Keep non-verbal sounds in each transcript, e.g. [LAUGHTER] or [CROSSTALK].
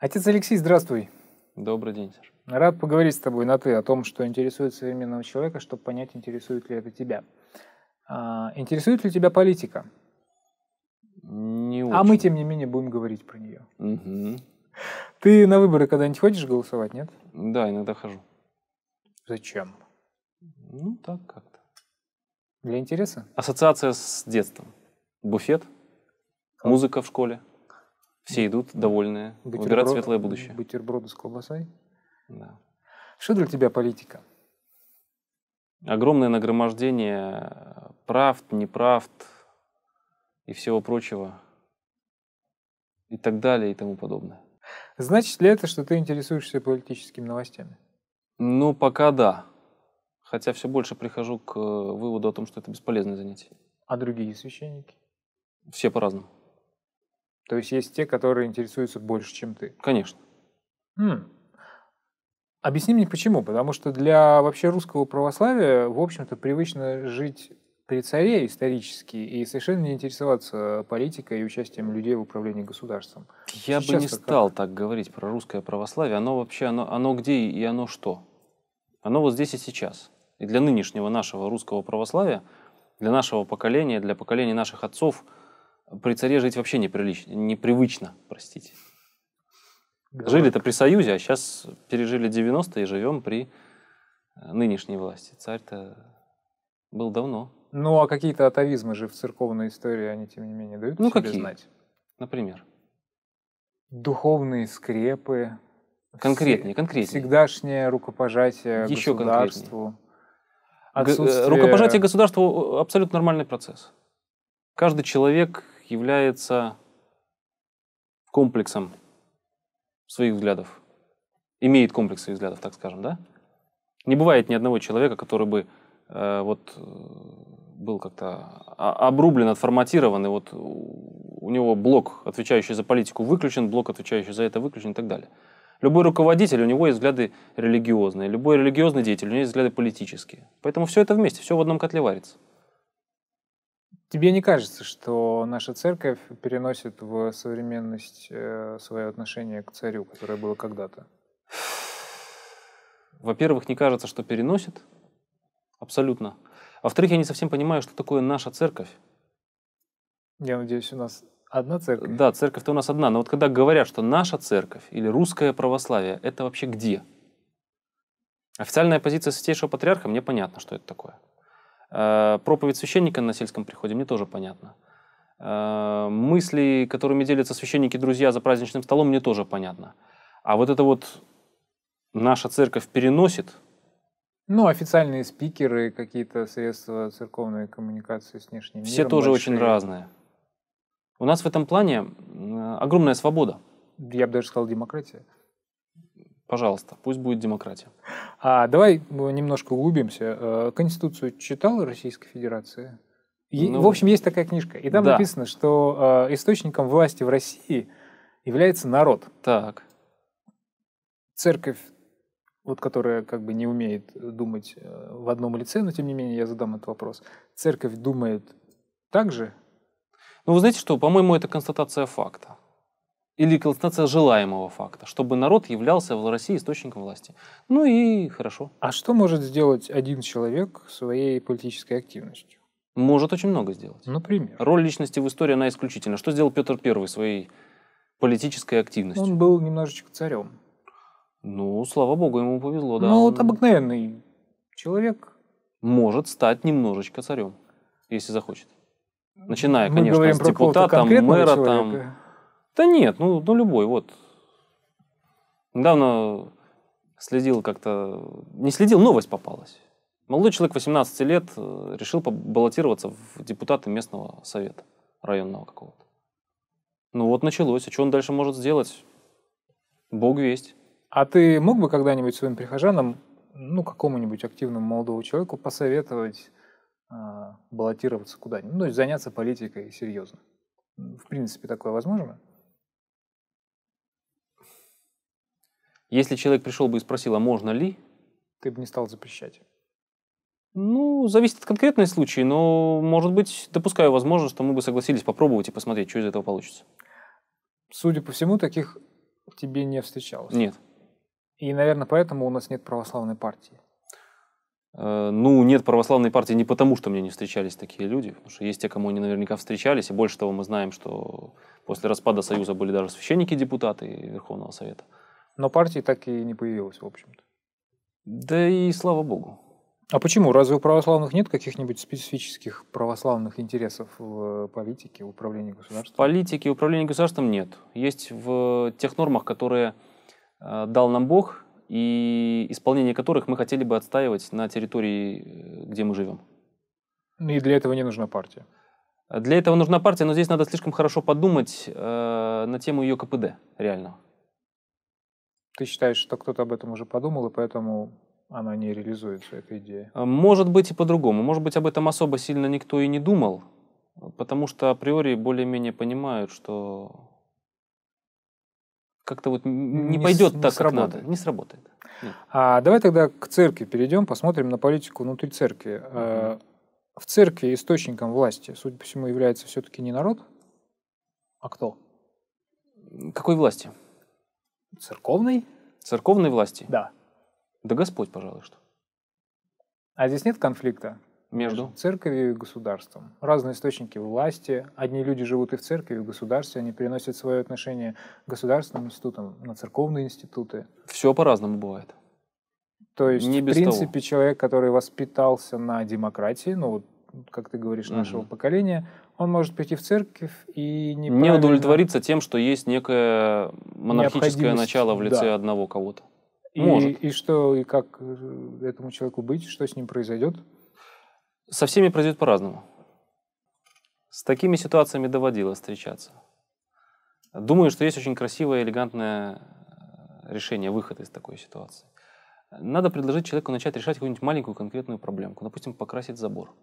Отец Алексей, здравствуй. Добрый день, Саша. Рад поговорить с тобой на «ты» о том, что интересует современного человека, чтобы понять, интересует ли это тебя. А, интересует ли тебя политика? Не очень. А мы, тем не менее, будем говорить про нее. Угу. Ты на выборы когда-нибудь ходишь голосовать, нет? Да, иногда хожу. Зачем? Ну, так как-то. Для интереса? Ассоциация с детством. Буфет, как? музыка в школе. Все идут довольные, бутерброд, выбирать светлое будущее. Бутерброды с колбасой? Да. Что для тебя политика? Огромное нагромождение правд, неправд и всего прочего. И так далее, и тому подобное. Значит ли это, что ты интересуешься политическими новостями? Ну, пока да. Хотя все больше прихожу к э, выводу о том, что это бесполезное занятие. А другие священники? Все по-разному. То есть есть те, которые интересуются больше, чем ты. Конечно. М. Объясни мне почему. Потому что для вообще русского православия, в общем-то, привычно жить при царе исторически и совершенно не интересоваться политикой и участием людей в управлении государством. Я Сейчас бы не стал так говорить про русское православие. Оно вообще, оно, оно где и оно что? Оно вот здесь и сейчас. И для нынешнего нашего русского православия, для нашего поколения, для поколения наших отцов – при царе жить вообще неприлично, непривычно, простите. Да. Жили-то при Союзе, а сейчас пережили 90-е и живем при э, нынешней власти. Царь-то был давно. Ну, а какие-то атовизмы же в церковной истории, они, тем не менее, дают ну, какие? знать? Например? Духовные скрепы. Конкретнее, конкретнее. Всегдашнее рукопожатие Еще государству. Э, отсутствие... Рукопожатие государству – абсолютно нормальный процесс. Каждый человек является комплексом своих взглядов. Имеет комплекс своих взглядов, так скажем, да? Не бывает ни одного человека, который бы э, вот э, был как-то а, обрублен, отформатирован, и вот у него блок, отвечающий за политику, выключен, блок, отвечающий за это, выключен и так далее. Любой руководитель, у него есть взгляды религиозные, любой религиозный деятель, у него есть взгляды политические. Поэтому все это вместе, все в одном котле варится. Тебе не кажется, что наша церковь переносит в современность э, свое отношение к царю, которое было когда-то? Во-первых, не кажется, что переносит. Абсолютно. Во-вторых, я не совсем понимаю, что такое наша церковь. Я надеюсь, у нас одна церковь. Да, церковь-то у нас одна. Но вот когда говорят, что наша церковь или русское православие, это вообще где? Официальная позиция Святейшего Патриарха, мне понятно, что это такое. Э, проповедь священника на сельском приходе мне тоже понятна. Э, мысли, которыми делятся священники-друзья за праздничным столом, мне тоже понятно. А вот это вот наша церковь переносит, ну, официальные спикеры, какие-то средства церковной коммуникации с внешним Все миром. Все тоже большие. очень разные. У нас в этом плане огромная свобода. Я бы даже сказал демократия. Пожалуйста, пусть будет демократия. А давай немножко углубимся. Э, Конституцию читал Российская Федерация? Ну, в общем, есть такая книжка. И там да. написано, что э, источником власти в России является народ. Так. Церковь, вот которая как бы не умеет думать э, в одном лице, но тем не менее я задам этот вопрос. Церковь думает так же? Ну, вы знаете что, по-моему, это констатация факта или констатация желаемого факта, чтобы народ являлся в России источником власти. Ну и хорошо. А что может сделать один человек своей политической активностью? Может очень много сделать. Например? Роль личности в истории, она исключительна. Что сделал Петр Первый своей политической активностью? Он был немножечко царем. Ну, слава богу, ему повезло, да. Ну, вот обыкновенный человек. Может стать немножечко царем, если захочет. Начиная, Мы конечно, с депутата, мэра, человека. там да нет, ну, ну любой, вот. Недавно следил как-то, не следил, новость попалась. Молодой человек, 18 лет, э, решил баллотироваться в депутаты местного совета районного какого-то. Ну вот началось, а что он дальше может сделать? Бог весть. А ты мог бы когда-нибудь своим прихожанам, ну, какому-нибудь активному молодому человеку посоветовать э, баллотироваться куда-нибудь, ну, то есть заняться политикой серьезно? В принципе, такое возможно? Если человек пришел бы и спросил, а можно ли? Ты бы не стал запрещать. Ну, зависит от конкретного случая, но, может быть, допускаю возможность, что мы бы согласились попробовать и посмотреть, что из этого получится. Судя по всему, таких тебе не встречалось. Нет. И, наверное, поэтому у нас нет православной партии. Э, ну, нет православной партии не потому, что мне не встречались такие люди, потому что есть те, кому они наверняка встречались, и больше того, мы знаем, что после распада Союза были даже священники-депутаты Верховного Совета. Но партии так и не появилось, в общем-то. Да и слава богу. А почему? Разве у православных нет каких-нибудь специфических православных интересов в э, политике, в управлении государством? В политике управлении государством нет. Есть в тех нормах, которые э, дал нам Бог, и исполнение которых мы хотели бы отстаивать на территории, э, где мы живем. Ну и для этого не нужна партия? Для этого нужна партия, но здесь надо слишком хорошо подумать э, на тему ее КПД реального ты считаешь, что кто-то об этом уже подумал, и поэтому она не реализуется, эта идея? А, может быть и по-другому. Может быть, об этом особо сильно никто и не думал, потому что априори более-менее понимают, что как-то вот не, пойдет не так, сработает. как надо. Не сработает. Нет. А давай тогда к церкви перейдем, посмотрим на политику внутри церкви. Угу. uh В церкви источником власти, судя по всему, является все-таки не народ, а кто? Какой власти? Церковной? Церковной власти? Да. Да Господь, пожалуй, что. А здесь нет конфликта? Между? Церковью и государством. Разные источники власти. Одни люди живут и в церкви, и в государстве. Они переносят свое отношение к государственным институтам, на церковные институты. Все по-разному бывает. То есть, Не без в принципе, того. человек, который воспитался на демократии, ну вот, как ты говоришь, нашего угу. поколения, он может прийти в церковь и не не удовлетвориться тем, что есть некое монархическое начало в лице да. одного кого-то. И, может. и что и как э, этому человеку быть, что с ним произойдет? Со всеми произойдет по-разному. С такими ситуациями доводилось встречаться. Думаю, что есть очень красивое, элегантное э, решение, выход из такой ситуации. Надо предложить человеку начать решать какую-нибудь маленькую конкретную проблемку. Допустим, покрасить забор.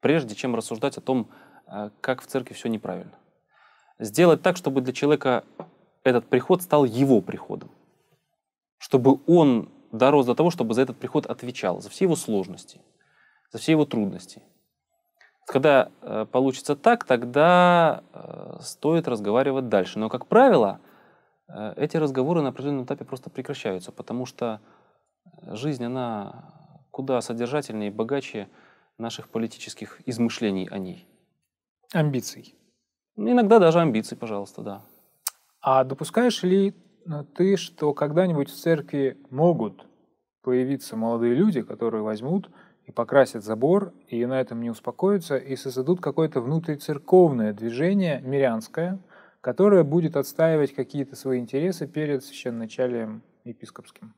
Прежде чем рассуждать о том, а как в церкви все неправильно. Сделать так, чтобы для человека этот приход стал его приходом. Чтобы он дорос до того, чтобы за этот приход отвечал, за все его сложности, за все его трудности. Когда э, получится так, тогда э, стоит разговаривать дальше. Но, как правило, э, эти разговоры на определенном этапе просто прекращаются, потому что э, жизнь, она куда содержательнее и богаче наших политических измышлений о ней. Амбиций. Иногда даже амбиций, пожалуйста, да. А допускаешь ли э, ты, что когда-нибудь в церкви могут появиться молодые люди, которые возьмут и покрасят забор, и на этом не успокоятся, и создадут какое-то внутрицерковное движение, мирянское, которое будет отстаивать какие-то свои интересы перед священначалием епископским?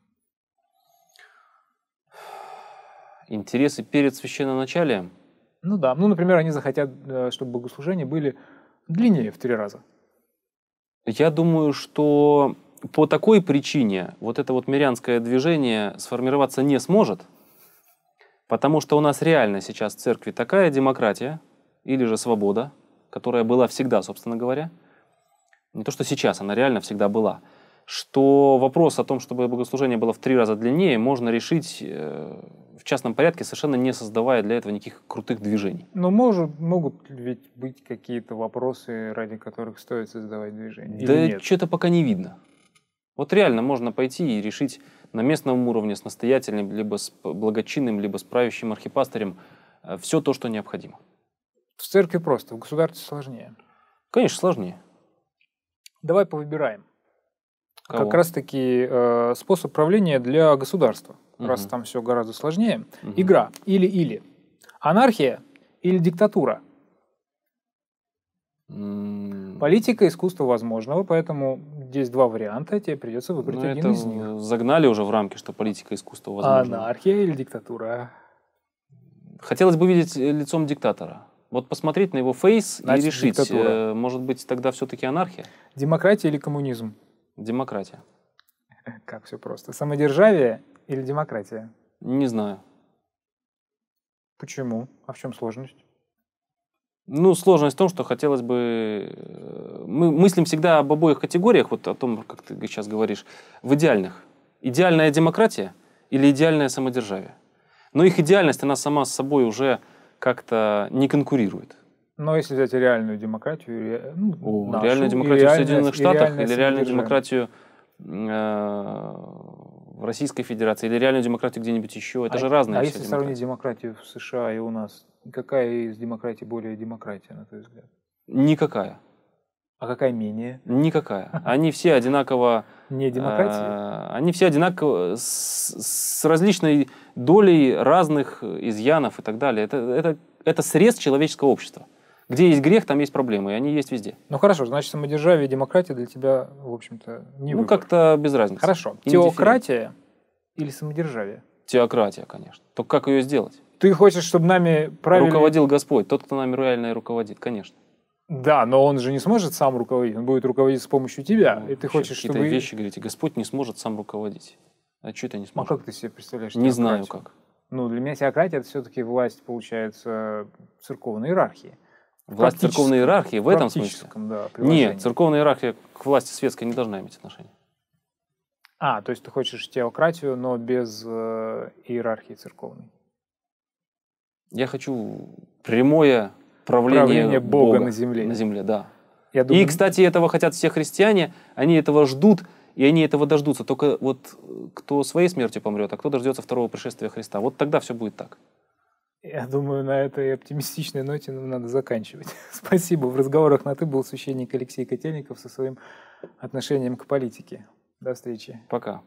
Интересы перед священноначалием – ну да, ну, например, они захотят, э, чтобы богослужения были длиннее в три раза. Я думаю, что по такой причине вот это вот мирянское движение сформироваться не сможет, потому что у нас реально сейчас в церкви такая демократия или же свобода, которая была всегда, собственно говоря, не то что сейчас, она реально всегда была – что вопрос о том, чтобы богослужение было в три раза длиннее, можно решить э, в частном порядке, совершенно не создавая для этого никаких крутых движений. Но ну, может, могут ведь быть какие-то вопросы, ради которых стоит создавать движение? Да что-то пока не видно. Вот реально можно пойти и решить на местном уровне с настоятельным, либо с благочинным, либо с правящим архипастырем э, все то, что необходимо. В церкви просто, в государстве сложнее. Конечно, сложнее. Давай повыбираем. Кого? Как раз-таки э, способ правления для государства, угу. раз там все гораздо сложнее. Угу. Игра или-или. Анархия или диктатура. Политика искусство возможного, поэтому здесь два варианта, тебе придется выбрать Но ну, один это из них. Загнали уже в рамки, что политика искусство возможного. Анархия или диктатура? Хотелось бы видеть э, лицом диктатора. Вот посмотреть на его фейс Значит, и решить, диктатура. Э, может быть, тогда все-таки анархия? Демократия или коммунизм? Демократия. [LAUGHS] Как все просто. Самодержавие или демократия? Не знаю. Почему? А в чем сложность? Ну, сложность в том, что хотелось бы... Э, мы мыслим всегда об обоих категориях, вот о том, как ты сейчас говоришь, в идеальных. Идеальная демократия или идеальное самодержавие. Но их идеальность, она сама с собой уже как-то не конкурирует. Но если взять реальную демократию, э, ну, О, нашу, реальную демократию в Соединенных Штатах или реальную демократию э, в Российской Федерации или реальную демократию где-нибудь еще, это а, же разные. А если демократии. сравнить демократию в США и у нас, какая из демократий более демократия, на твой взгляд? Никакая. А какая менее? Никакая. [LAUGHS] Они все одинаково... Не э, демократии? Они все одинаково с, различной долей разных изъянов и так далее. Это, это, это срез человеческого общества где есть грех, там есть проблемы, и они есть везде. Ну хорошо, значит, самодержавие и демократия для тебя, в общем-то, не Ну, выбор. как-то без разницы. Хорошо. Теократия или самодержавие? Теократия, конечно. Только как ее сделать? Ты хочешь, чтобы нами правили... Руководил Господь, тот, кто нами реально и руководит, конечно. Да, но он же не сможет сам руководить, он будет руководить с помощью тебя, ну, и ты хочешь, чтобы... Какие-то вещи, говорите, Господь не сможет сам руководить. А что это не а сможет? А как ты себе представляешь Не знаю как. Ну, для меня теократия — это все-таки власть, получается, церковной иерархии. Власть церковной иерархии в этом смысле? Да, Нет, церковная иерархия к власти светской не должна иметь отношения. А, то есть ты хочешь теократию, но без э, иерархии церковной. Я хочу прямое правление, правление Бога, Бога на земле. На земле, да. Я думаю... И, кстати, этого хотят все христиане, они этого ждут, и они этого дождутся. Только вот э, кто своей смертью помрет, а кто дождется второго пришествия Христа. Вот тогда все будет так. Я думаю, на этой оптимистичной ноте нам надо заканчивать. [LAUGHS] Спасибо. В разговорах на «ты» был священник Алексей Котельников со своим отношением к политике. До встречи. Пока.